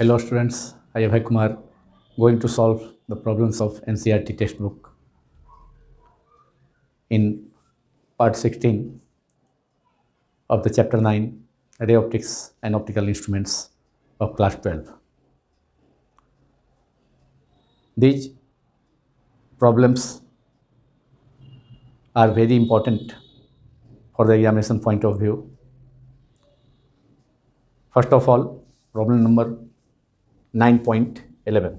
Hello students, I am Kumar, going to solve the problems of NCRT textbook. In part 16 of the chapter 9, Ray Optics and Optical Instruments of class 12. These problems are very important for the examination point of view. First of all, problem number 9.11.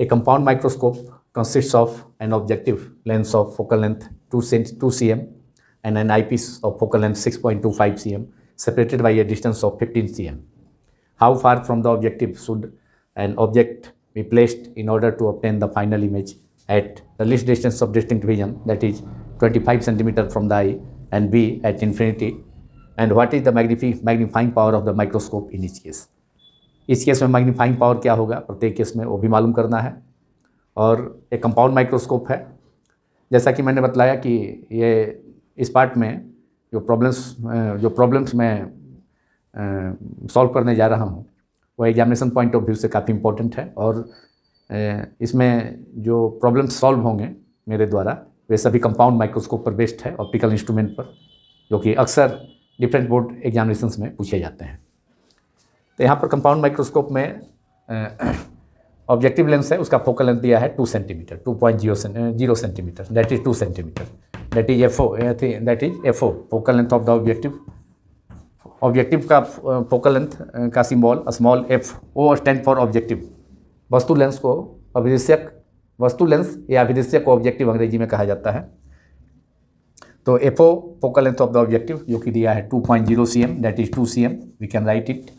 A compound microscope consists of an objective lens of focal length 2 cm and an eyepiece of focal length 6.25 cm separated by a distance of 15 cm. How far from the objective should an object be placed in order to obtain the final image at the least distance of distinct vision that is 25 cm from the eye and b at infinity and what is the magnifi magnifying power of the microscope in इस case इस case में magnifying power क्या होगा प्रत्येक case में वो भी मालूम करना है और एक कंपाउंड माइक्रोस्कोप है जैसा कि मैंने बताया कि ये इस पार्ट में जो प्रॉब्लम्स जो प्रॉब्लम्स मैं सॉल्व करने जा रहा हूँ वो एग्जामिनेशन पॉइंट ऑफ व्यू से काफ़ी इंपॉर्टेंट है और इसमें जो प्रॉब्लम्स सॉल्व होंगे मेरे द्वारा वे सभी कंपाउंड माइक्रोस्कोप पर बेस्ड है ऑप्टिकल इंस्ट्रूमेंट पर जो कि अक्सर डिफरेंट बोर्ड एग्जामिनेशन में पूछे जाते हैं तो यहाँ पर कंपाउंड माइक्रोस्कोप में ऑब्जेक्टिव लेंस है उसका फोकल लेंथ दिया है two centimetre two point zero zero centimetre that is two centimetre that is F O that is F O focal length of the objective objective का focal length का symbol small F O stand for objective वस्तु lens को अभिदृश्यक वस्तु lens या अभिदृश्यक को objective अंग्रेजी में कहा जाता है तो F O focal length of the objective जो कि दिया है 2.0 point zero C M that is two C M we can write it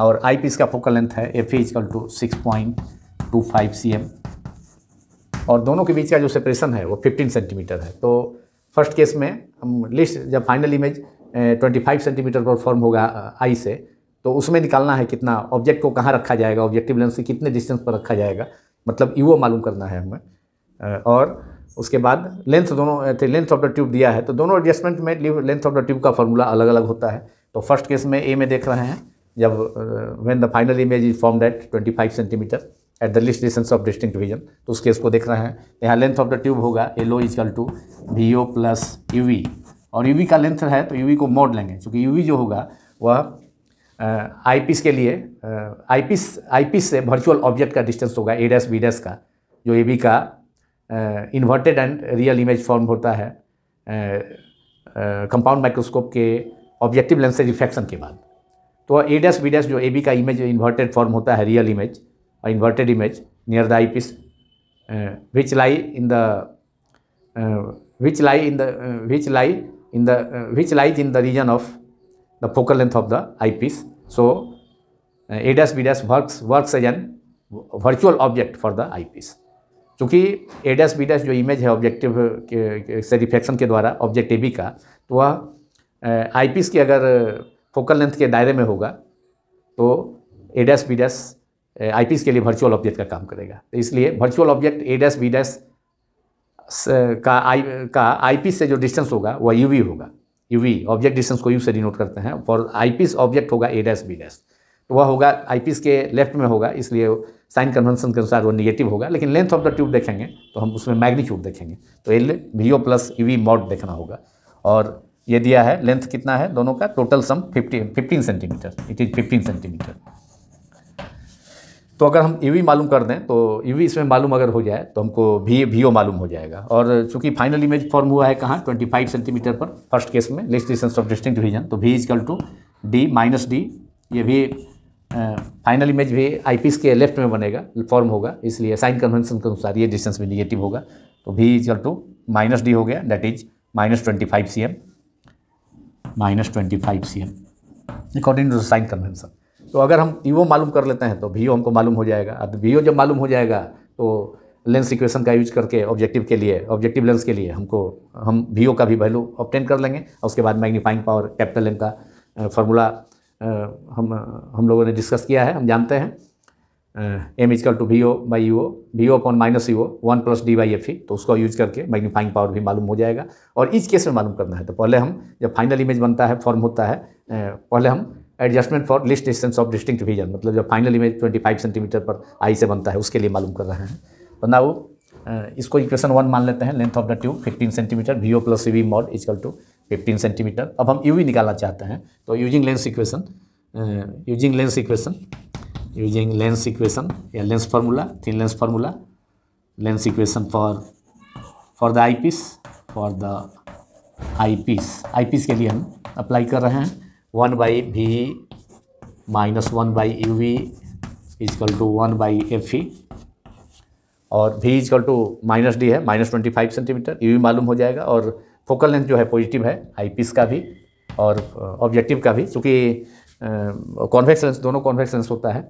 और आई पी का फोकल लेंथ है F is equal to six point two five C M और दोनों के बीच का जो सेपरेशन है वो फिफ्टीन सेंटीमीटर है तो फर्स्ट केस में हम लिस्ट जब final image twenty five centimetre पर फॉर्म होगा आई से तो उसमें निकालना है कितना ऑब्जेक्ट को कहाँ रखा जाएगा ऑब्जेक्टिव लेंथ से कितने डिस्टेंस पर रखा जाएगा मतलब यू मालूम करना है हमें और उसके बाद लेंथ दोनों लेंथ ऑफ द ट्यूब दिया है तो दोनों एडजस्टमेंट में लेंथ ऑफ द ट्यूब का फॉर्मूला अलग अलग होता है तो फर्स्ट केस में ए में देख रहे हैं जब when the final image is form that 25 centimetre at the least distance of distinct vision तो उस केस को देख रहे हैं तो यहाँ लेंथ ऑफ द ट्यूब होगा L O is equal to V O plus you V और यू का लेंथ है तो यू को मोड लेंगे क्योंकि यू जो होगा वह आई पीस के लिए आई पीस आई पीस से वर्चुअल ऑब्जेक्ट का डिस्टेंस होगा ए डैस बी डैस का जो ए बी का inverted and real image form होता है कंपाउंड माइक्रोस्कोप के ऑब्जेक्टिव लेंस से रिफ्लेक्शन के बाद तो ए डैस बी डैस जो ए बी का इमेज इन्वर्टेड फॉर्म होता है रियल इमेज और inverted image near the I eyepiece which lie in the which lie in the which lie in the which lies in the region of the focal length of the eyepiece so A dash B dash works works as an virtual object for the I eyepiece चूँकि A dash B dash जो image है objective से reflection के द्वारा object A B का तो वह आई piece की अगर फोकल लेंथ के दायरे में होगा तो A dash B dash eyepiece के लिए वर्चुअल ऑब्जेक्ट का काम करेगा तो इसलिए virtual object A dash B dash का आई का आई पीस से जो डिस्टेंस होगा वह यू वी होगा यू वी ऑब्जेक्ट डिस्टेंस को यू से डिनोट करते हैं और आई पीस ऑब्जेक्ट होगा ए डैश बी डैस तो वह होगा आई पीस के लेफ्ट में होगा इसलिए साइन कन्वेंशन के अनुसार वो निगेटिव होगा लेकिन लेंथ ऑफ द ट्यूब देखेंगे तो हम उसमें मैग्नीट्यूड देखेंगे तो L v O plus you v mod देखना होगा और ये दिया है लेंथ कितना है दोनों का total sum fifty fifteen centimetre it is fifteen centimetre तो अगर हम वी e मालूम कर दें तो वी e इसमें मालूम अगर हो जाए तो हमको भी वी ओ मालूम हो जाएगा और चूंकि फाइनल इमेज फॉर्म हुआ है कहाँ 25 सेंटीमीटर पर फर्स्ट केस में less distance of distinct division तो v is equal to D minus D ये भी फाइनल इमेज भी आई के लेफ्ट में बनेगा फॉर्म होगा इसलिए साइन कन्वेंशन के अनुसार ये डिस्टेंस भी निगेटिव होगा तो भी इजल टू माइनस डी हो गया that is minus twenty five C M minus twenty five C m according to sign convention तो अगर हम यू e मालूम कर लेते हैं तो वी हमको मालूम हो जाएगा अब वी जब मालूम हो जाएगा तो लेंस इक्वेशन का यूज करके ऑब्जेक्टिव के लिए ऑब्जेक्टिव लेंस के लिए हमको हम वी का भी वैल्यू ऑप्टेन कर लेंगे और उसके बाद मैग्नीफाइंग पावर कैपिटल एम का फॉर्मूला हम हम लोगों ने डिस्कस किया है हम जानते हैं M is equal to we o by you O V O upon minus you o one plus D by F e तो उसका यूज करके मैग्नीफाइंग पावर भी मालूम हो जाएगा और इस केस में मालूम करना है तो पहले हम जब फाइनल इमेज बनता है फॉर्म होता है पहले हम adjustment for least distance of distinct vision मतलब जब फाइनल इमेज 25 सेंटीमीटर पर आई से बनता है उसके लिए मालूम कर रहे हैं तो ना वो इसको इक्वेशन वन मान लेते हैं length of the tube 15 centimetre V O plus v mod is equal to 15 centimetre अब हम यू निकालना चाहते हैं तो using lens equation using lens equation using lens equation या lens formula thin lens formula lens equation for for the I eyepiece for the I eyepiece eyepiece के लिए हम अप्लाई कर रहे हैं one by we minus one by you we is equal to one by F E और we is equal to minus D है minus twenty five centimetre u we मालूम हो जाएगा और फोकल लेंथ जो है पॉजिटिव है आई का भी और ऑब्जेक्टिव का भी चूँकि कॉन्वेक्स लेंस दोनों कॉन्वेक्स लेंस होता है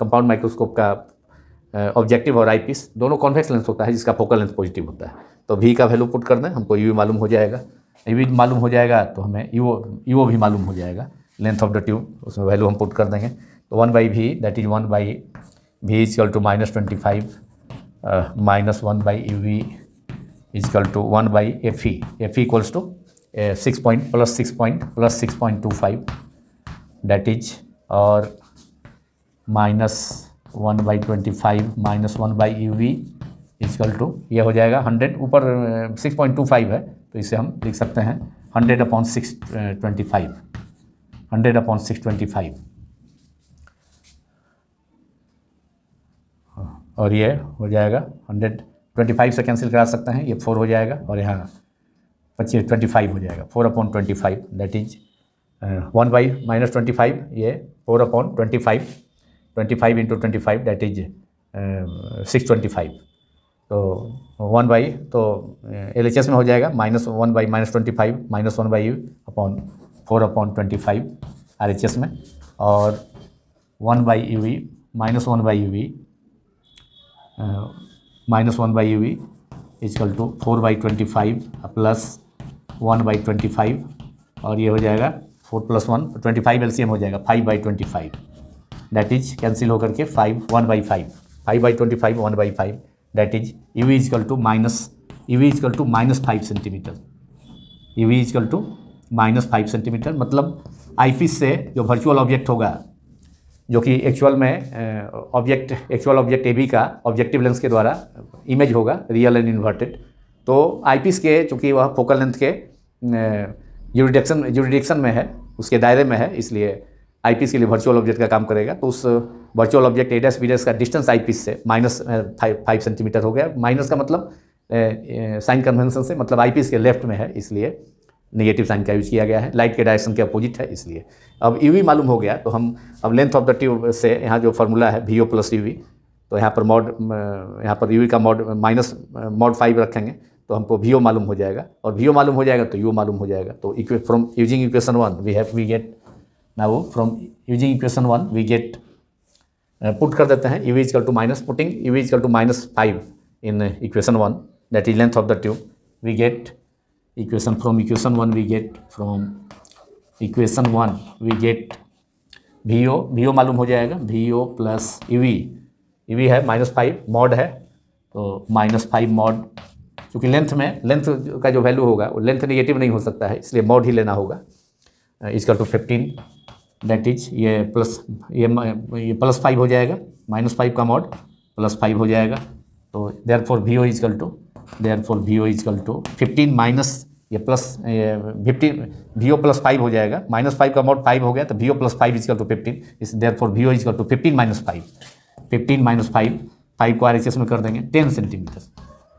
कंपाउंड माइक्रोस्कोप का ऑब्जेक्टिव और आईपीस दोनों कॉन्वेक्स लेंस होता है जिसका फोकल लेंथ पॉजिटिव होता है तो वी का वैल्यू पुट कर दें हमको यू मालूम हो जाएगा यू मालूम हो जाएगा तो हमें यू यू भी मालूम हो जाएगा लेंथ ऑफ द ट्यूब उसमें वैल्यू हम पुट कर देंगे तो one by v that is one by v is equal to minus twenty five minus one by you we is equal to one by F E f equals to six point plus six point plus six point two five that is और minus one by twenty five minus one by you we is equal to ये हो जाएगा hundred ऊपर six point two five है तो इसे हम लिख सकते हैं hundred upon six twenty five hundred upon six twenty five और ये हो जाएगा हंड्रेड ट्वेंटी फाइव से कैंसिल करा सकते हैं ये फोर हो जाएगा और यहाँ पच्चीस ट्वेंटी फाइव हो जाएगा four upon twenty five that is one by minus twenty five ये four upon twenty five twenty five into twenty five that is six twenty five तो वन बाई तो एल एच एस में हो जाएगा minus one by minus twenty five minus one by upon four upon twenty five R H S में और one by you v minus one by you v minus one by you we is equal to four by twenty five plus one by twenty five और ये हो जाएगा four plus one twenty five L हो जाएगा five by twenty five that is cancel होकर के five one by five five by twenty five one by five that is u we is equal to minus u e v is equal to minus five centimetre u e v is equal to minus five centimetre मतलब eyepiece से जो virtual object होगा जो कि actual में object actual object A B का objective lens के द्वारा इमेज होगा रियल एंड इन्वर्टेड तो आईपीस के चूँकि वह फोकल लेंथ के यूरिडिक्शन यूरिडिक्शन में है उसके दायरे में है इसलिए आईपीस के लिए वर्चुअल ऑब्जेक्ट का काम करेगा तो उस virtual object A dash B का डिस्टेंस आईपीस से माइनस फाइव सेंटीमीटर हो गया माइनस का मतलब साइन कन्वेंशन से मतलब आईपीस के लेफ्ट में है इसलिए नेगेटिव साइन का यूज किया गया है लाइट के डायरेक्शन के अपोजिट है इसलिए अब यू मालूम हो गया तो हम अब लेंथ ऑफ द ट्यूब से यहाँ जो फॉर्मूला है वी ओ प्लस यू तो यहाँ पर मॉड यहाँ पर यू का मॉड माइनस मॉड फाइव रखेंगे तो हमको वी मालूम हो जाएगा और वी मालूम हो जाएगा तो यू मालूम हो जाएगा तो इक्वे from using equation one we have we get ना वो from using equation one we get put कर देते हैं u is equal to minus putting u is equal to minus five in equation one that is length of the tube we get equation from equation 1 we get from equation 1 we get VO o V O मालूम हो जाएगा V O plus ई v है minus five mod है तो minus five mod क्योंकि length में length का जो वैल्यू होगा वो लेंथ निगेटिव नहीं हो सकता है इसलिए मॉड ही लेना होगा इसका टू फिफ्टीन that इज ये प्लस ये ये प्लस फाइव हो जाएगा माइनस फाइव का मॉड प्लस फाइव हो जाएगा तो therefore for v O is equal to therefore v O is equal to fifteen minus ये प्लस फिफ्टी वी ओ प्लस फाइव हो जाएगा माइनस फाइव का अमाउंट फाइव हो गया तो V O plus five is equal to fifteen is therefore v O is equal to fifteen minus five fifteen minus five five को R H S में कर देंगे टेन सेंटीमीटर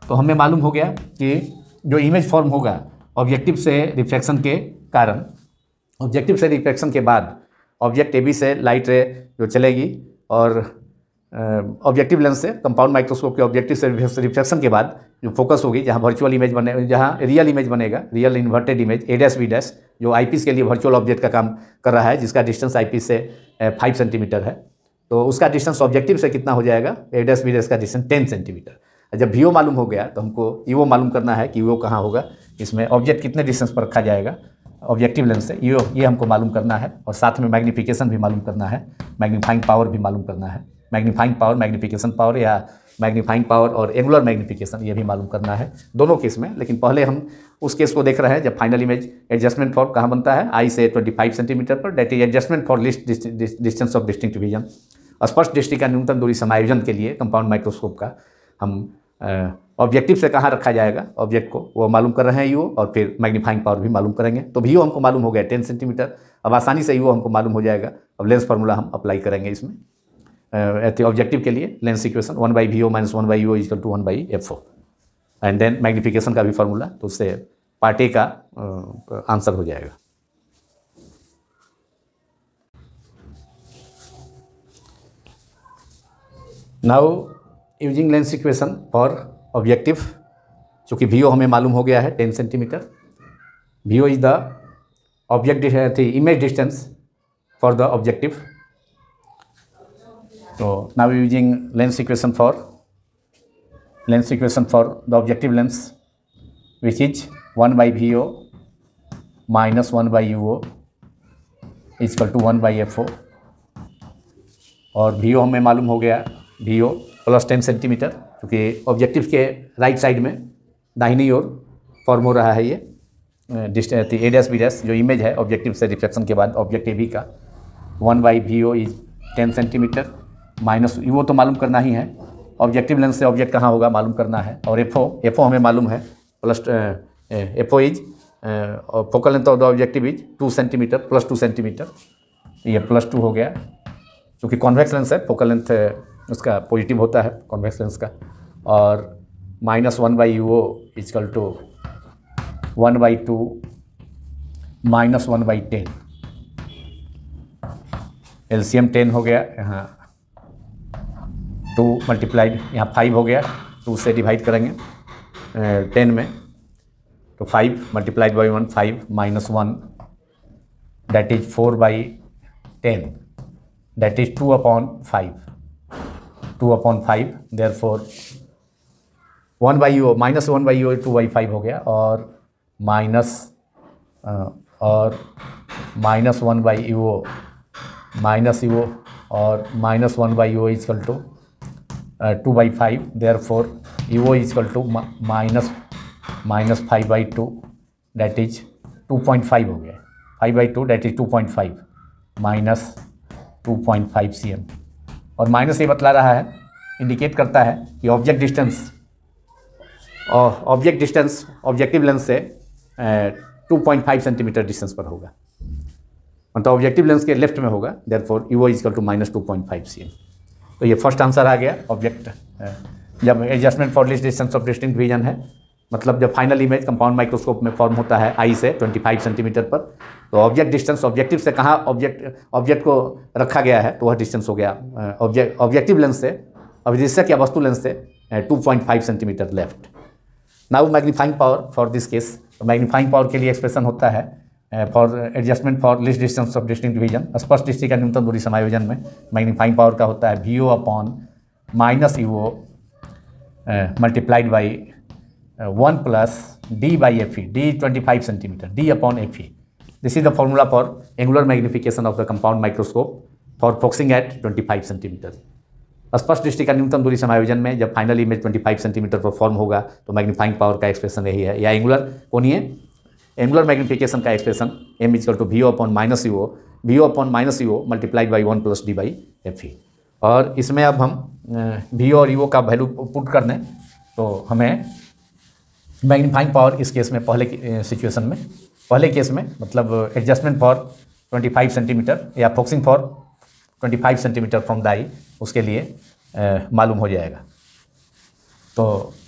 तो हमें मालूम हो गया कि जो इमेज फॉर्म होगा ऑब्जेक्टिव से रिफ्लेक्शन के कारण ऑब्जेक्टिव से रिफ्लेक्शन के बाद ऑब्जेक्ट ए बी से लाइट रे जो चलेगी और ऑब्जेक्टिव लेंस से कंपाउंड माइक्रोस्कोप के ऑब्जेक्टिव से रिफ्लेक्शन के बाद जो फोकस होगी जहाँ वर्चुअल इमेज बने जहाँ रियल इमेज बनेगा real inverted image A dash B dash जो आईपीस के लिए वर्चुअल ऑब्जेक्ट का काम कर रहा है जिसका डिस्टेंस आईपीस से फाइव eh, सेंटीमीटर है तो उसका डिस्टेंस ऑब्जेक्टिव से कितना हो जाएगा ए डैश बी का डिस्टेंस टेन सेंटीमीटर जब वी ओ मालूम हो गया तो हमको ई e मालूम करना है कि वो e कहाँ होगा इसमें ऑब्जेक्ट कितने डिस्टेंस पर रखा जाएगा ऑब्जेक्टिव लेंस से ये e ये हमको मालूम करना है और साथ में मैग्नीफिकेशन भी मालूम करना है मैग्नीफाइंग पावर भी मालूम करना है मैग्नीफाइंग पावर मैग्नीफिकेशन पावर या मैग्नीफाइंग पावर और एंगुलर मैग्नीफिकेशन ये भी मालूम करना है दोनों केस में लेकिन पहले हम उस केस को देख रहे हैं जब फाइनल इमेज एडजस्टमेंट फॉर कहाँ बनता है आई से 25 सेंटीमीटर पर that is adjustment for least distance of distinct division स्पष्ट दृष्टि का न्यूनतम दूरी समायोजन के लिए कंपाउंड माइक्रोस्कोप का हम ऑब्जेक्टिव से कहाँ रखा जाएगा ऑब्जेक्ट को वो मालूम कर रहे हैं यू और फिर मैग्नीफाइंग पावर भी मालूम करेंगे तो भी हमको मालूम हो गया टेन सेंटीमीटर अब आसानी से यू हमको मालूम हो जाएगा अब लेंस फार्मूला हम अप्लाई करेंगे इसमें Uh, at ऑब्जेक्टिव के लिए lens equation one by V O minus one by o is equal to one by F o and then magnification का भी फॉर्मूला तो उससे पार्ट ए का आंसर uh, हो जाएगा now using lens equation for objective चूंकि वी हमें मालूम हो गया है ten centimetre v is the object image distance for the objective So now we using lens equation for lens equation for the objective lens which is 1 by VO minus 1 by UO is equal to 1 by FO और V O हमें मालूम हो गया V O plus ten centimetre क्योंकि objective के right side में दाहिनी ओर फॉर्म हो रहा है ये distance A dash B dash जो इमेज है ऑब्जेक्टिव से रिफ्लेक्शन के बाद ऑब्जेक्टिव ही का one by V O is ten centimetre minus वो तो मालूम करना ही है ऑब्जेक्टिव लेंस से ऑब्जेक्ट कहाँ होगा मालूम करना है और एफ ओ एफ ओ हमें मालूम है प्लस एफ ओ इज और focal length of the objective is two centimetre plus two centimetre ये प्लस टू हो गया क्योंकि कॉन्वेक्स लेंस है फोकल लेंथ उसका पॉजिटिव होता है कॉन्वेक्स लेंस का और minus one by you O is equal to one by two minus one by ten L C m ten हो गया यहाँ टू मल्टीप्लाइड यहाँ फाइव हो गया टू से डिवाइड करेंगे टेन में तो five multiplied by one five minus one that is four by ten that is two upon five two upon five therefore one by O minus one by U two by five हो गया और minus और minus one by U minus U और minus one by you O is equal to two by five 5 four EO ओ equal to ma minus minus five by two that is two point five हो गया five by two that is two point five minus two point five C M और minus ये बतला रहा है indicate करता है कि ऑब्जेक्ट डिस्टेंस और ऑब्जेक्ट डिस्टेंस ऑब्जेक्टिव लेंस से two point five centimetre distance पर होगा मतलब ऑब्जेक्टिव लेंस के लेफ्ट में होगा therefore U is equal to minus two point five C M तो ये फर्स्ट आंसर आ गया ऑब्जेक्ट जब adjustment for least distance of distinct vision है मतलब जब फाइनल इमेज कंपाउंड माइक्रोस्कोप में फॉर्म होता है आई से 25 सेंटीमीटर पर तो ऑब्जेक्ट डिस्टेंस ऑब्जेक्टिव से कहाँ ऑब्जेक्ट ऑब्जेक्ट को रखा गया है तो वह डिस्टेंस हो गया ऑब्जेक्ट ऑब्जेक्टिव लेंस से अभिदृश्यक या वस्तु लेंस से 2.5 centimetre left now magnifying power for this case magnifying power के लिए एक्सप्रेशन होता है for adjustment for least distance of distinct vision स्पष्ट डिस्ट्रिक्ट का न्यूनतम दूरी समायोजन में मैग्नीफाइंग पावर का होता है V O upon minus you O multiplied by one plus D by F E D twenty five centimetre D upon F E this is the formula for angular magnification of the compound microscope for focusing at twenty five centimetre स्पष्ट दृष्टि का न्यूनतम दूरी समायोजन में जब final image twenty five centimetre पर form होगा तो मैग्नीफाइंग पावर का एक्सप्रेशन यही है या एंगुलर है एंगुलर मैग्नीफिकेशन का expression M is equal to V O upon minus you O V O upon minus you O multiplied by one plus D by F E और इसमें अब हम वी ओ और यू ओ का वैल्यू पुट कर दें तो हमें मैग्नीफाइंग पावर इस केस में पहले सिचुएशन में पहले केस में मतलब एडजस्टमेंट फॉर 25 सेंटीमीटर या focusing for 25 centimetre from the eye उसके लिए मालूम हो जाएगा तो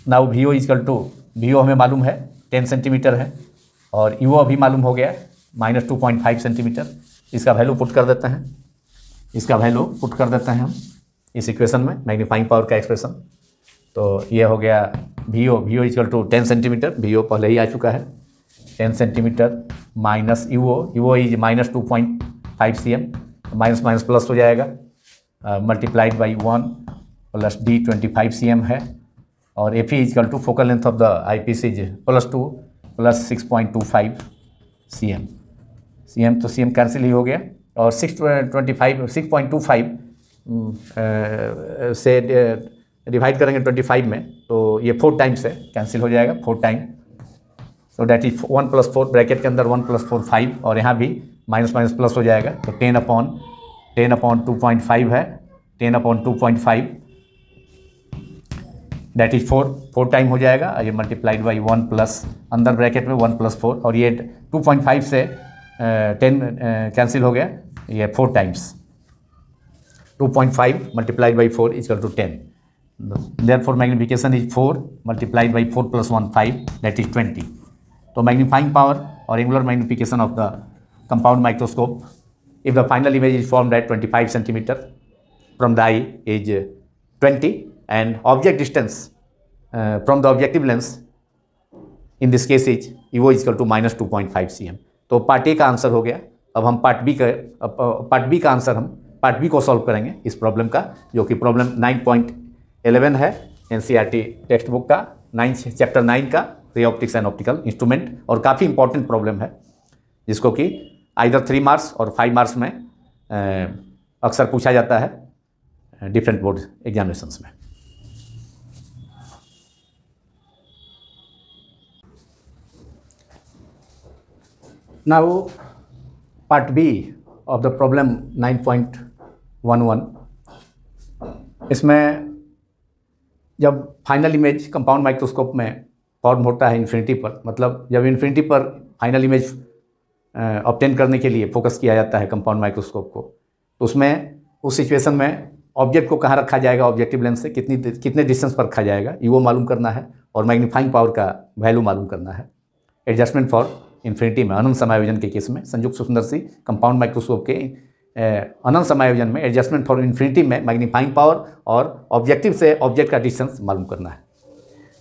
now V O is equal to V O हमें मालूम है 10 सेंटीमीटर है और यू अभी मालूम हो गया minus two point five centimetre इसका वैल्यू पुट कर देते हैं इसका वैल्यू पुट कर देते हैं हम इस इक्वेशन में मैग्नीफाइंग पावर का एक्सप्रेशन तो ये हो गया we O V O is equal to ten centimetre we O पहले ही आ चुका है ten centimetre minus you O U O is minus two point five C M minus minus plus हो जाएगा multiplied by one plus D twenty five C M है और F E equal to focal length of the I eyepiece is plus two plus six point two five C M C M तो C M cancel ही हो गया और six twenty five six point two five से divide करेंगे twenty five में तो ये फोर टाइम्स है कैंसिल हो जाएगा फोर टाइम तो that is one plus four bracket के अंदर वन प्लस फोर फाइव और यहाँ भी माइनस माइनस प्लस हो जाएगा तो ten upon ten upon two point five है ten upon two point five that is four four time हो जाएगा ये मल्टीप्लाइड बाई वन प्लस अंदर ब्रैकेट में वन प्लस फोर और ये टू पॉइंट फाइव से टेन कैंसिल हो गया ये four times two point five multiplied by four equal to ten therefore magnification is four multiplied by four plus one five that is twenty तो magnifying power और angular magnification of the compound microscope if the final image is form at twenty five centimetre from the eye is twenty and object distance uh, from the objective lens in this case is EO is equal to minus two point five C M तो part A का answer हो गया अब हम part B का part B का answer हम part B को सॉल्व करेंगे इस प्रॉब्लम का जो कि प्रॉब्लम नाइन पॉइंट एलेवन है N C R T textbook का नाइन चैप्टर नाइन का ray optics and optical instrument और काफ़ी इंपॉर्टेंट प्रॉब्लम है जिसको कि आइधर थ्री मार्क्स और फाइव मार्क्स में uh, अक्सर पूछा जाता है डिफरेंट बोर्ड एग्जामिनेशंस में Now, part B of the problem 9.11 इसमें जब फाइनल इमेज कंपाउंड माइक्रोस्कोप में फॉर्म होता है इन्फिनिटी पर मतलब जब इन्फिनिटी पर फाइनल इमेज ऑप्टेन करने के लिए फोकस किया जाता है कंपाउंड माइक्रोस्कोप को तो उसमें उस सिचुएशन में ऑब्जेक्ट को कहाँ रखा जाएगा ऑब्जेक्टिव लेंस से कितनी कितने डिस्टेंस पर रखा जाएगा ये वो मालूम करना है और मैग्नीफाइंग पावर का वैल्यू मालूम करना है एडजस्टमेंट फॉर इन्फिनिटी में अनंत समायोजन के केस में संयुक्त सुंदर सी कंपाउंड माइक्रोस्कोप के अनंत समायोजन में एडजस्टमेंट फॉर इन्फिनिटी में मैग्नीफाइंग पावर और ऑब्जेक्टिव से ऑब्जेक्ट का डिस्टेंस मालूम करना है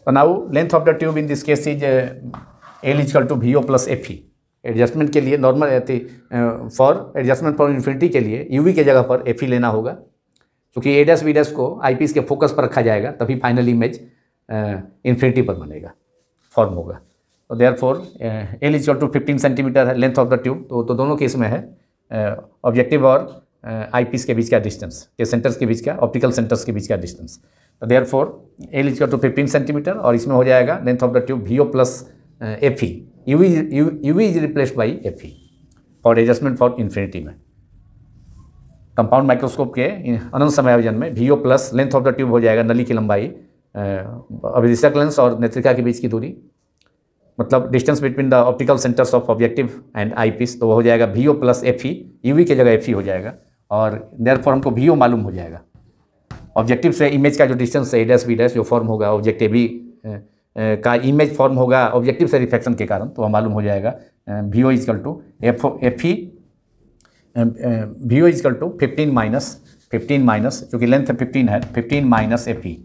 तो now length of the tube in this case is L is equal to V O plus F E adjustment के लिए नॉर्मल रहती फॉर एडजस्टमेंट फॉर इन्फिनिटी के लिए यू वी के जगह पर एफ ई e लेना होगा क्योंकि ए डस वी को आई पीस के फोकस पर रखा जाएगा तभी फाइनल इमेज इन्फिनिटी पर बनेगा फॉर्म होगा तो therefore L is to fifteen centimetre है लेंथ ऑफ द ट्यूब तो तो दोनों केस में है ऑब्जेक्टिव uh, और आईपीस uh, के बीच का डिस्टेंस के सेंटर्स के बीच का ऑप्टिकल सेंटर्स के बीच का डिस्टेंस तो therefore L is to fifteen centimetre और इसमें हो जाएगा length of the tube V O plus F E U V is replace by F E for adjustment for infinity में कंपाउंड माइक्रोस्कोप के uh, अनंत समायोजन में V O plus length of the tube हो जाएगा नली की लंबाई अभिदिशक लेंस और नेत्रिका के बीच की दूरी मतलब distance between the optical centres of objective and I eyepiece तो वो हो जाएगा V O plus F E U की जगह एफ ई e हो जाएगा और देर फॉर्म को वी ओ मालूम हो जाएगा ऑब्जेक्टिव से इमेज का जो डिस्टेंस है डैश बी डैश जो फॉर्म होगा ऑब्जेक्टिव बी का इमेज फॉर्म होगा ऑब्जेक्टिव से रिफ्लेक्शन के कारण तो वह मालूम हो जाएगा V O is equal to F F E V O is equal to fifteen minus fifteen minus चूँकि लेंथ फिफ्टीन है फिफ्टीन माइनस एफ ई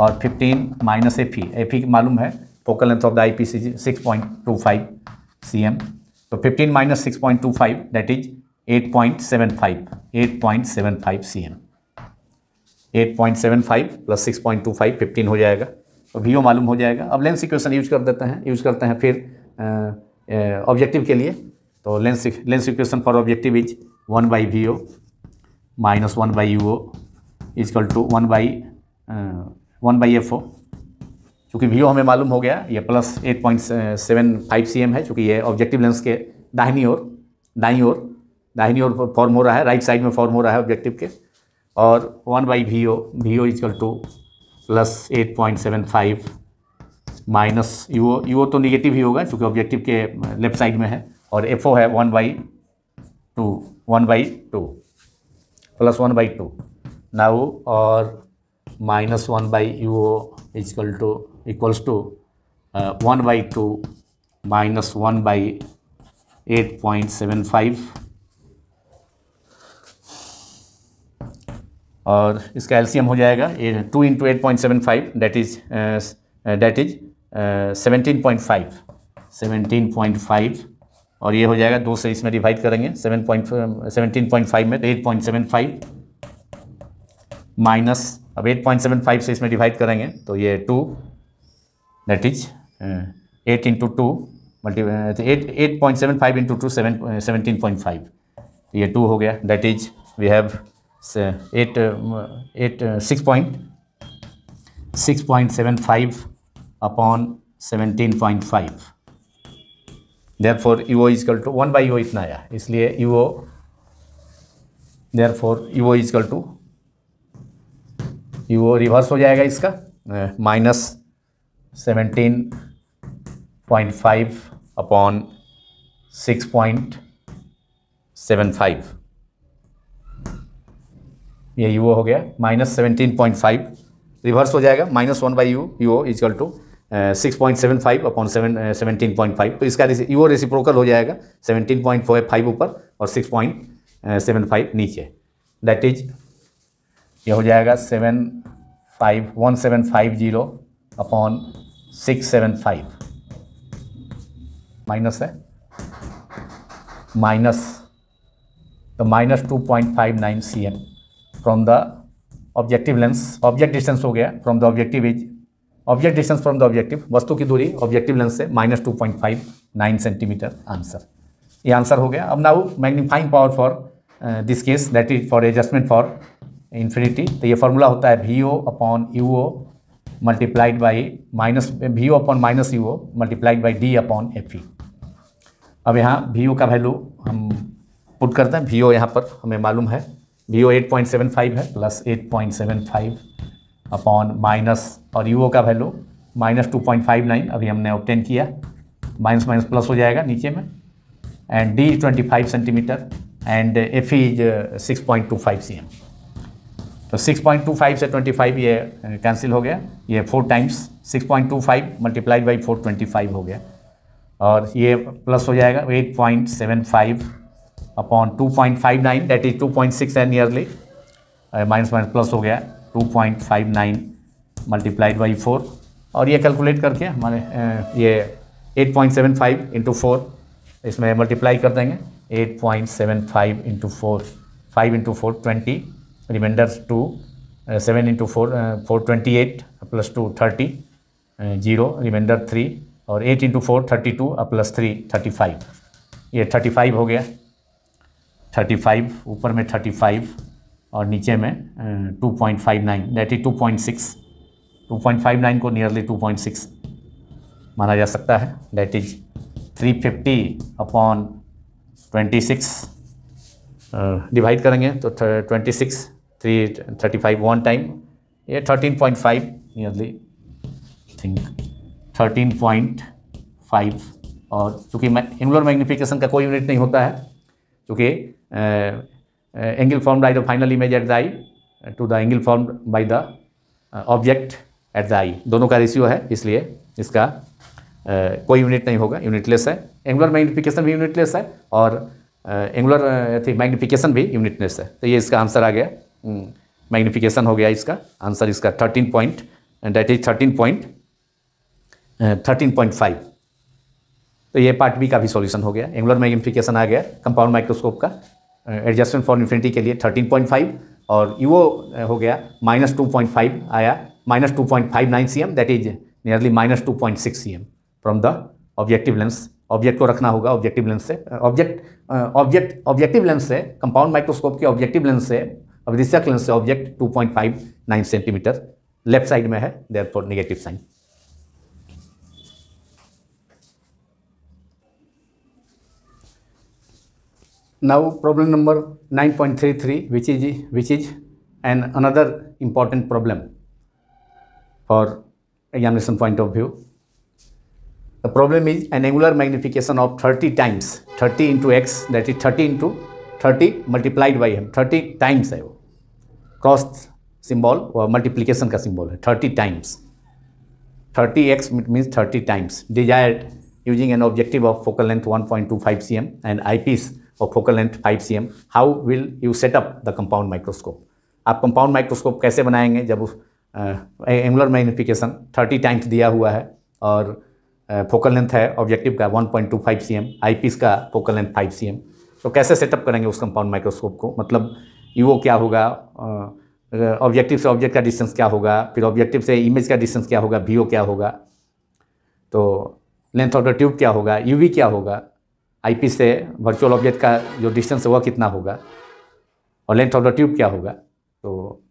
और फिफ्टीन माइनस एफ ई एफ ई मालूम है focal length of the eight is 6.25 cm. So 15 minus 6.25 that is 8.75, 8.75 cm. 8.75 plus 6.25 15 हो जाएगा तो we मालूम हो जाएगा अब लेंस इक्वेशन यूज कर देते हैं यूज करते हैं फिर ऑब्जेक्टिव के लिए तो lens lens equation for objective is one by V O minus one by you O is equal to one by one by F O चूँकि वी हमें मालूम हो गया ये plus eight point seven five सी एम है चूँकि ये ऑब्जेक्टिव लेंस के दाहिनी ओर दाहिनी ओर दाहिनी ओर फॉर्म हो रहा है राइट साइड में फॉर्म हो रहा है ऑब्जेक्टिव के और one by we O V O is equal to plus eight point seven five minus you O U O तो निगेटिव ही होगा चूँकि ऑब्जेक्टिव के लेफ्ट साइड में है और एफ ओ है one by two one by two plus one by two now और minus one by you O is equal to equals to uh, 1 by 2 minus 1 by 8.75 और इसका एलसीएम हो जाएगा two into eight point seven five that is that is seventeen point five seventeen point five और ये हो जाएगा दो से इसमें डिवाइड करेंगे seven point seventeen point five में eight point seven five minus अब एट पॉइंट सेवन फाइव से इसमें डिवाइड करेंगे तो ये two that is uh, 8 into 2 eight eight point seven five into two seven seventeen point five ये to हो गया that is we have eight eight six point six point seven five upon seventeen point five therefore U O is equal to one by U इतना आया इसलिए U O therefore U O is equal to U O reverse हो जाएगा इसका minus uh, seventeen point five upon six point seven five यही वो हो गया minus seventeen point five reverse हो जाएगा minus one by you you is equal to six point seven five upon seven seventeen point five तो इसका you reciprocal हो जाएगा सेवनटीन पॉइंट फोर फाइव ऊपर और सिक्स पॉइंट सेवन फाइव नीचे that is ये हो जाएगा seven five one seven five zero upon six seven five minus है माइनस तो minus two point five nine C M from the objective lens object distance हो गया from the objective is object distance from the objective वस्तु की दूरी objective lens से minus two point five nine centimetre answer ये answer हो गया अब now magnifying power for this case that is for adjustment for infinity तो ये फॉर्मूला होता है V O upon U O multiplied by minus V O upon minus you O multiplied by D upon F E अब यहाँ we O का value हम put करते हैं वी ओ यहाँ पर हमें मालूम है V O eight point seven five है plus eight point seven five upon minus और यू ओ का value minus two point five nine अभी हमने ऑप्टेन किया माइनस माइनस प्लस हो जाएगा नीचे में and D twenty five centimetre and F is six point two five C M तो 6.25 से 25 ये कैंसिल eh, हो गया ये four times 6.25 point two five multiplied by four twenty five हो गया और ये प्लस हो जाएगा 8.75 point seven five upon two point five nine that is two point six and nearly minus minus plus हो गया two point five nine multiplied by four और ये कैलकुलेट करके हमारे eh, ये eight point seven five into four इसमें multiply कर देंगे eight point seven five into four five into four twenty remainder two seven into four four twenty eight plus two thirty zero remainder three और eight into four thirty two और plus three thirty five ये thirty five हो गया thirty five ऊपर में thirty five और नीचे में two point five nine that is two point six two point five nine को नियरली टू पॉइंट सिक्स माना जा सकता है that is three fifty upon twenty six divide करेंगे तो twenty six three thirty five one time. Yeah, thirteen point five nearly. Think think thirteen point five और चूँकि angular magnification का कोई यूनिट नहीं होता है चूँकि angle form by the final image at the eye to the angle form by the object at the eye दोनों का रेशियो है इसलिए इसका आ, कोई यूनिट नहीं होगा यूनिटलेस है एंगुलर मैग्नीफिकेशन भी यूनिटलेस है और एंगुलर थी मैग्नीफिकेशन भी यूनिटलेस है तो ये इसका आंसर आ गया मैग्निफिकेशन हम्म। हो गया इसका आंसर इसका thirteen point that is thirteen point thirteen point five तो ये पार्ट बी का भी सॉल्यूशन हो गया एंगुलर मैग्निफिकेशन आ गया कंपाउंड माइक्रोस्कोप का एडजस्टमेंट फॉर इन्फिनिटी के लिए थर्टीन पॉइंट फाइव और यू हो गया माइनस टू पॉइंट फाइव आया minus two point five nine C M that is nearly minus two point six C M from the objective lens object को रखना होगा objective lens से object object objective lens से compound microscope के objective lens से अब research lens object nine centimetre left side में है therefore negative sign now problem number 9.33 point three three which is which is and another important problem for examination point of view the problem is an angular magnification of thirty times thirty into X that is thirty into thirty multiplied by M thirty times है वो cross symbol और multiplication का symbol है thirty times thirty X means thirty times desire using an objective of focal length one point two five C M and I piece of focal length five C M how will you set up the compound microscope आप compound microscope कैसे बनाएंगे जब angular magnification thirty times दिया हुआ है और focal length है objective का वन पॉइंट टू फाइव सी एम आई पीस का फोकल लेंथ फाइव सी एम तो कैसे सेटअप करेंगे उस कंपाउंड माइक्रोस्कोप को मतलब यू क्या होगा ऑब्जेक्टिव से ऑब्जेक्ट का डिस्टेंस क्या होगा फिर ऑब्जेक्टिव से इमेज का डिस्टेंस क्या होगा वी क्या होगा तो लेंथ ऑफ द ट्यूब क्या होगा यू क्या होगा आई से वर्चुअल ऑब्जेक्ट का जो डिस्टेंस है वह कितना होगा और लेंथ ऑफ द ट्यूब क्या होगा तो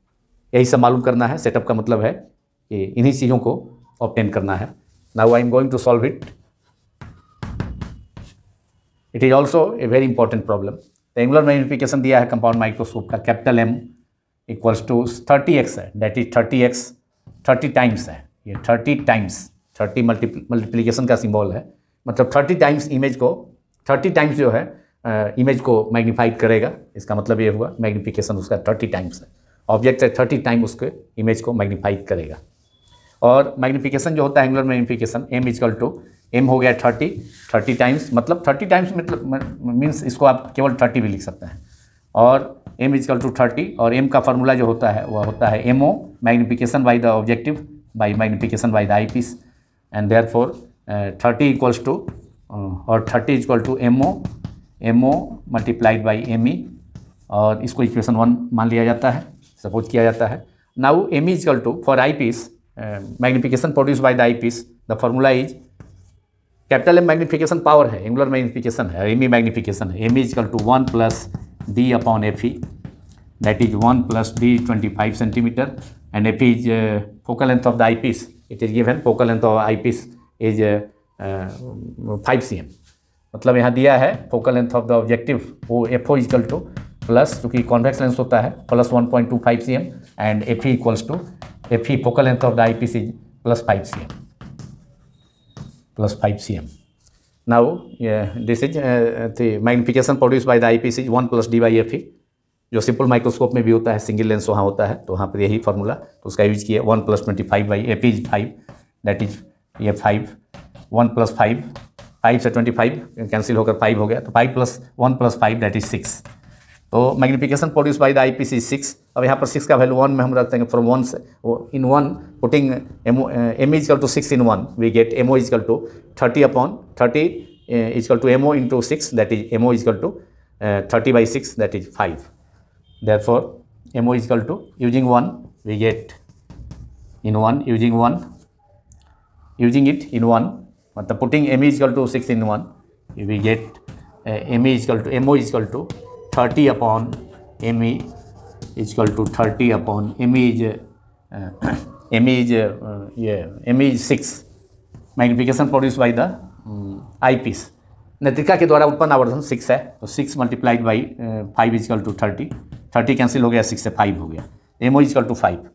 यही सब मालूम करना है सेटअप का मतलब है कि इन्हीं चीज़ों को ऑप्टेन करना है now I am going to solve it it is also a very important problem angular magnification दिया है कंपाउंड माइक्रोस्कोप का capital M equals to thirty X है that is thirty X thirty times है ये thirty times thirty multiplication का symbol है मतलब thirty times image को थर्टी टाइम्स जो है इमेज को मैग्नीफाइड करेगा इसका मतलब ये हुआ मैग्नीफिकेशन उसका थर्टी टाइम्स है ऑब्जेक्ट है थर्टी टाइम उसके इमेज को मैग्नीफाइड करेगा और मैग्नीफिकेशन जो होता है angular magnification M is equal to M हो गया थर्टी थर्टी टाइम्स मतलब थर्टी टाइम्स मतलब मीन्स इसको आप केवल थर्टी भी लिख सकते हैं और एम इजकल टू थर्टी और एम का फार्मूला जो होता है वह होता है M O magnification by the objective by magnification by the I piece and therefore thirty equals to और thirty equal to M O M O multiplied by M E और इसको इक्वेशन वन मान लिया जाता है suppose किया जाता है now M is equal to for eye piece magnification produce by the I piece the formula is capital M magnification power है एंगुलर मैग्नीफिकेशन है एम ई मैग्निफिकेशन है M is equal to one plus D upon F E that is one plus D twenty five centimetre and F is focal length of the I piece it is given focal length of eye piece is five C M मतलब यहाँ दिया है focal length of the objective वो F O is equal to plus चूँकि convex lens होता है plus one point two five C M and F E equals to F E focal length of the I piece is plus five C M plus 5 cm. Now, yeah, this is uh, the magnification produced by the IPC 1 plus D by FE. जो simple microscope में भी होता है single lens वहाँ होता है तो वहाँ पर यही फार्मूला तो उसका यूज किया one plus twenty five by F is five that is ये five one plus five five से ट्वेंटी फाइव कैंसिल होकर फाइव हो गया तो five plus one plus five that is six तो magnification produce by the I piece six अब यहाँ पर सिक्स का वैल्यू वन में हम रख देंगे फ्रॉम वन से in one putting M is equal to six in one we get M O is equal to thirty upon thirty equal to M O into six that is M O is equal to thirty by six that is five therefore M O is equal to using one we get in one using one using it in one मतलब putting M is equal to six in one we get M is equal to M O is equal to thirty upon M E equal to thirty upon image image ये image six magnification produce by the I piece नेत्रिका के द्वारा उत्पन्न आवर्धन six है तो six multiplied by five is equal to thirty thirty cancel हो गया सिक्स से फाइव हो गया एमओ इजकल टू फाइव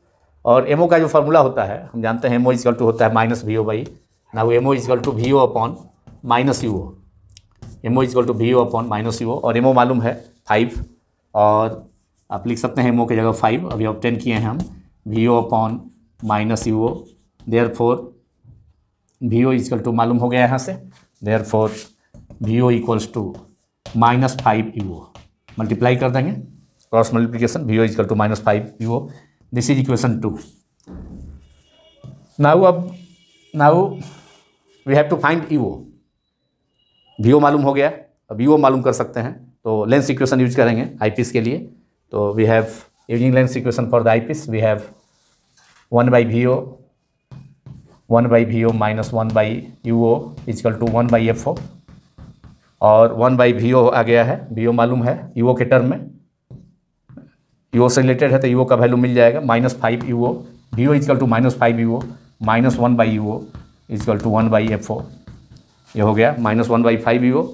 और एमओ का जो फार्मूला होता है हम जानते हैं एमओ इजकल टू होता है माइनस वी ओ बाई ना वो M O equal to V O upon minus you O M O equal to V O upon minus you O और एमओ मालूम है फाइव और आप लिख सकते हैं एम की जगह फाइव अभी ऑप्टेन किए हैं हम V O upon minus you O therefore V O is equal to मालूम हो गया यहाँ से therefore V O equals to minus five U O multiply कर देंगे cross multiplication V O is equal to minus five U O this is equation two now अब now we have to find U O V O मालूम हो गया अब you ओ मालूम कर सकते हैं तो लेंस इक्वेशन यूज करेंगे आई पी एस के लिए So we have for the equation for V have one by we O one by V O minus one by you O is equal to one by F O और one by we O आ गया है V ओ मालूम है you ओ के term में you ओ से related है तो यू का वैल्यू मिल जाएगा minus five U O V O is equal to minus five U O minus one by you O is equal to one by F O ये हो गया minus one by five U O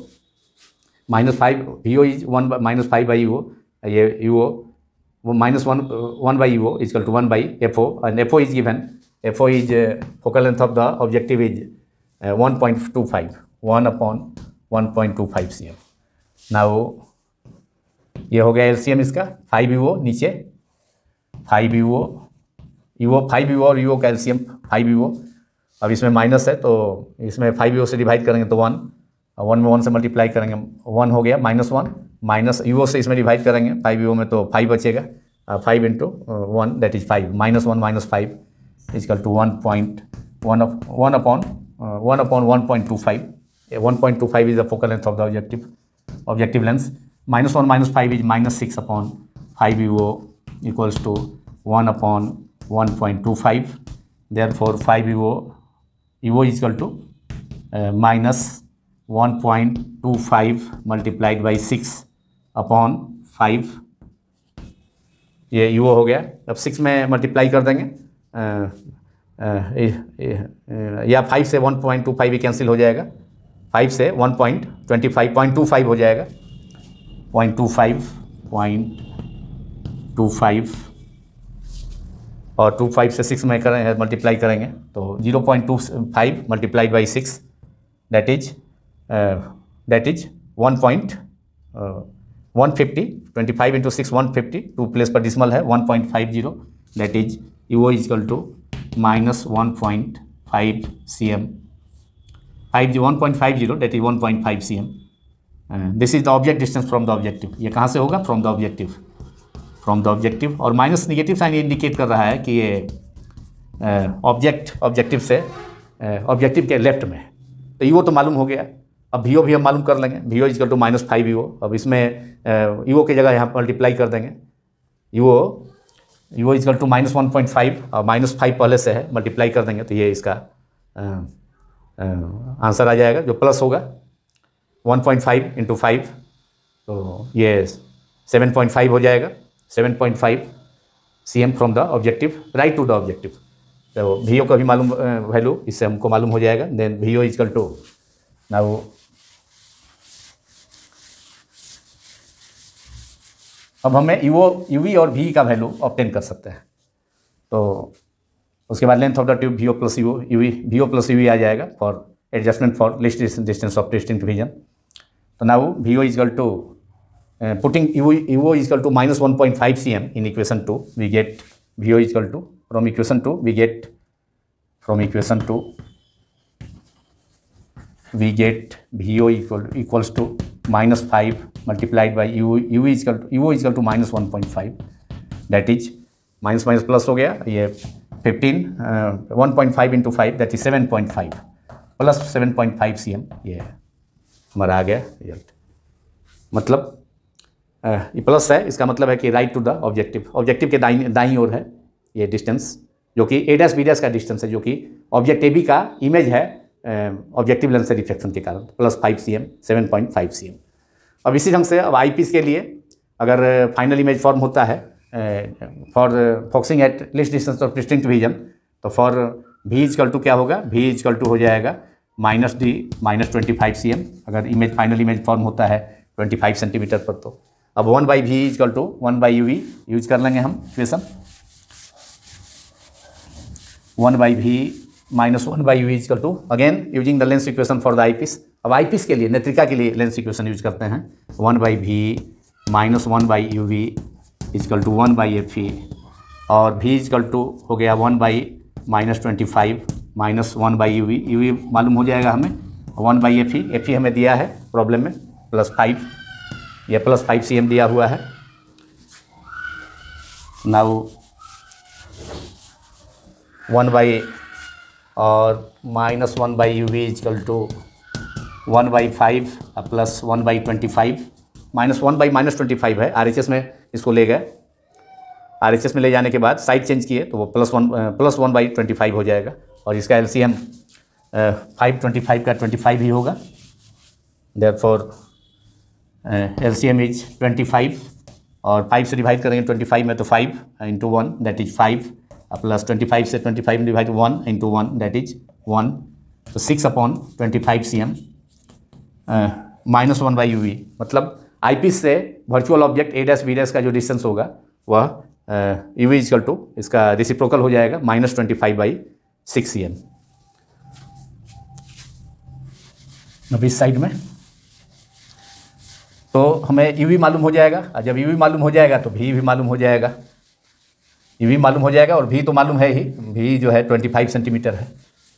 minus five V O is one minus five by you O a UO, minus 1, F 1 by UO is equal to 1 by FO, and FO is given, FO is uh, focal length of the objective is uh, 1.25, 1 upon 1.25 cm. Now, ये हो गया LCM इसका five U नीचे five U O U five U और U का LCM five U अब इसमें minus है तो इसमें फाइव यू से डिवाइड करेंगे तो वन वन में वन से मल्टीप्लाई करेंगे वन हो गया माइनस वन माइनस यू से इसमें डिवाइड करेंगे फाइव यू में तो फाइव बचेगा five into one that is five minus one minus five is equal to one point one one upon one upon one point two five one point two five is the focal length of the objective objective lens minus 1 minus 5 is equals to one upon one point two five upon 1.25 five 5 UO UO two minus one point two five multiplied by six upon five ये U हो गया अब six में multiply कर देंगे या five से one point two five ही कैंसिल हो जाएगा फाइव से one point twenty five point two five हो जाएगा point two five point two five और टू फाइव से सिक्स में करें मल्टीप्लाई करेंगे तो zero point two five multiplied by six that is that is one point one fifty twenty five into six one fifty two place पर decimal है one point five zero that is U is equal to minus one point five C M five G one point five zero that is one point five C M this is the object distance from the objective ये कहाँ से होगा from the objective from the objective और minus negative sign indicate कर रहा है कि ये ऑब्जेक्ट uh, ऑब्जेक्टिव से ऑब्जेक्टिव uh, के लेफ्ट में तो ये वो तो मालूम हो गया अब वी ओ भी हम मालूम कर लेंगे V O is equal to minus five U अब इसमें ई ओ e की जगह यहाँ मल्टीप्लाई कर देंगे E O U O is equal to minus one point five और माइनस फाइव पहले से है मल्टीप्लाई कर देंगे तो ये इसका आंसर आ जाएगा जो प्लस होगा one point five into five तो ये सेवन पॉइंट फाइव हो जाएगा seven point five C M from the objective right to the objective तो वी ओ का भी मालूम वैल्यू इससे हमको मालूम हो जाएगा then V O is equal to ना वो अब हमें यू e वी e और वी का वैल्यू ऑप्टेन कर सकते हैं तो उसके बाद length of the tube V O plus U U V O plus U आ जाएगा for adjustment for least distance of distant vision तो now V O is equal to putting EO, to minus one point five C M in equation two we get V O is equal to from equation two we get from equation two we get VO equal, equals to minus 5 multiplied by U, U is equal to, UO is equal to minus 1.5 that is minus minus plus हो गया ये 15 one point five into five that is seven point five plus seven point five C ये हमारा आ गया result मतलब uh, ये plus है इसका मतलब है कि right to the objective objective के दाई दाई ओर है ये डिस्टेंस जो कि ए डैस बी डैस का डिस्टेंस है जो कि ऑब्जेक्ट ए बी का इमेज है ऑब्जेक्टिव लेंस से रिफ्लेक्शन के कारण प्लस फाइव सी एम सेवन पॉइंट फाइव सी एम अब इसी ढंग से अब आई पीस के लिए अगर फाइनल इमेज फॉर्म होता है for focusing at least distance of distinct vision तो फॉर भी इजकल टू क्या होगा भी इजकल टू हो जाएगा minus D minus twenty five सी एम अगर इमेज फाइनल इमेज फॉर्म होता है ट्वेंटी फाइव सेंटीमीटर पर तो अब one by V is equal to one by you V use कर लेंगे हम equation one by V minus one by U is equal to again using the lens equation for the eyepiece अब eyepiece के लिए नेत्रिका के लिए लेंस इक्वेशन यूज करते हैं one by we minus one by you we is equal to one by F E और we is equal to हो गया one by minus twenty five minus one by you V U we मालूम हो जाएगा हमें one by F E F E हमें दिया है प्रॉब्लम में प्लस फाइव या प्लस फाइव सी एम दिया हुआ है नाउ वन बाई और minus one by you we is equal to one by five plus one by twenty five minus one by minus twenty five है आर में इसको ले गए आर में ले जाने के बाद साइड चेंज किए तो वो plus one plus one by twenty five हो जाएगा और इसका एल सी एम फाइव ट्वेंटी फाइव का ट्वेंटी फाइव ही होगा therefore L C M is twenty five और फाइव से डिवाइड करेंगे ट्वेंटी फाइव में तो five into one that is five plus twenty five से twenty five divide one into one that is one तो six upon twenty five C M minus one by you V मतलब eye से virtual object A dash B dash का जो distance होगा वह you we is equal to इसका reciprocal हो जाएगा minus twenty five by six C M अब इस साइड में तो हमें यू वी मालूम हो जाएगा जब यू वी मालूम हो जाएगा तो भी भी मालूम हो जाएगा ये भी मालूम हो जाएगा और भी तो मालूम है ही भी जो है ट्वेंटी फाइव सेंटीमीटर है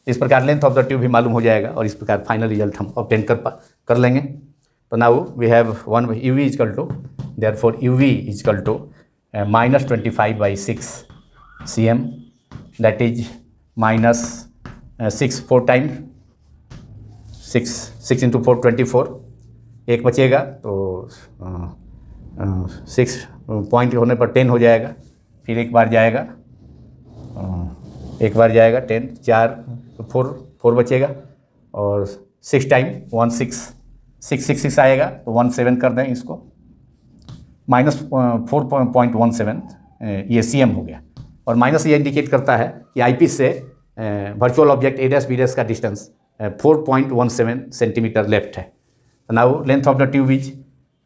इस प्रकार लेंथ ऑफ द ट्यूब भी मालूम हो जाएगा और इस प्रकार फाइनल रिजल्ट हम ऑप्टेन कर पा कर लेंगे तो now we have one by you we is equal to therefore U we is equal to minus twenty five by six C M that is minus six four time six six into four twenty four एक बचेगा तो six uh, point uh, होने पर ten हो जाएगा फिर एक बार जाएगा एक बार जाएगा टेन चार फोर फोर बचेगा और six time one six six six six आएगा तो वन सेवन कर दें इसको minus four point one seven ये सी हो गया और माइनस ये इंडिकेट करता है कि आई से virtual object A dash B का distance four point one seven centimetre left है now length of the tube is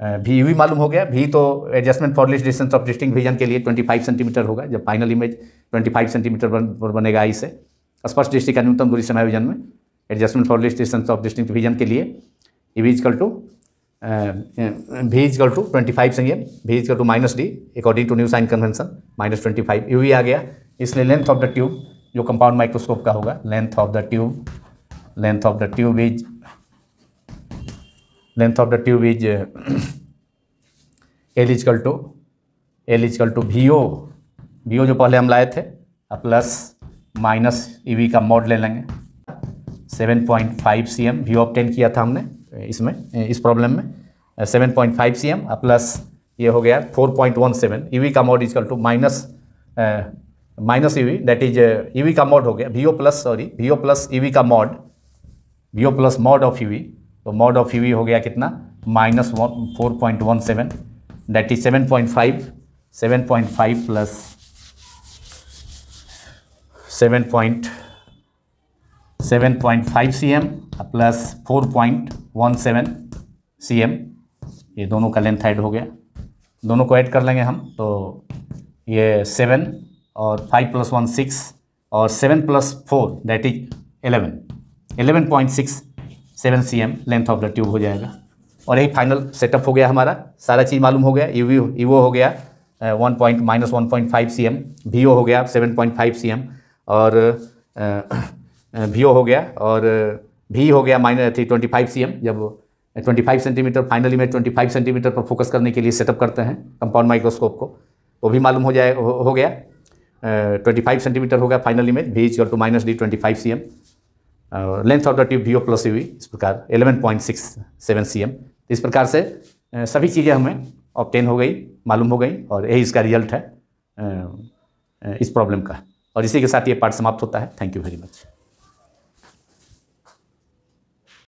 भी भी मालूम हो गया भी तो adjustment for least distance of distinct vision के लिए 25 सेंटीमीटर होगा जब फाइनल इमेज 25 सेंटीमीटर बन, पर बनेगा आई से स्पष्ट दृष्टि का न्यूनतम दूरी समायोजन में adjustment for least distance of distinct vision के लिए V is equal to V is equal to twenty five सही V is equal to minus D according to new sign convention minus twenty five U ही आ गया इसलिए लेंथ ऑफ द ट्यूब जो compound microscope का होगा length of the tube length of the tube is length of the tube is uh, L is equal to L is equal to we O we O जो पहले हम लाए थे अब plus minus E V का mod ले लेंगे 7.5 पॉइंट फाइव सी M V obtain किया था हमने इसमें इस प्रॉब्लम में 7.5 पॉइंट फाइव सी एम प्लस ये हो गया 4.17 point one seven E V का mod is equal to minus minus E V that is E V का मॉड हो गया V plus sorry V plus ई वी का mod V plus mod of E V तो mod of U हो गया कितना minus one four point one seven that is seven point five seven point five plus seven point seven point five C M plus four point one seven C M ये दोनों का length add हो गया दोनों को add कर लेंगे हम तो ये सेवन और फाइव प्लस वन सिक्स और seven plus four that is eleven eleven point six seven C M length of the tube हो जाएगा और यही फाइनल सेटअप हो गया हमारा सारा चीज़ मालूम हो गया यू e ईवो e हो गया one point minus one point five सी एम वी ओ हो गया सेवन पॉइंट फाइव सी एम और वी ओ हो गया और वी हो गया माइनस थ्री ट्वेंटी फाइव सी एम जब ट्वेंटी फाइव सेंटीमीटर फाइनली में फाइव सेंटीमीटर पर फोकस करने के लिए सेटअप करते हैं कंपाउंड माइक्रोस्कोप को वो भी मालूम हो जाए हो, गया ट्वेंटी फाइव सेंटीमीटर होगा फाइनली में V is equal to minus D twenty five C M length of the tube V O plus U इस प्रकार eleven point six seven C M इस प्रकार से सभी चीज़ें हमें ऑप्टेन हो गई मालूम हो गई और यही इसका रिजल्ट है इस प्रॉब्लम का और इसी के साथ ये पार्ट समाप्त होता है थैंक यू वेरी मच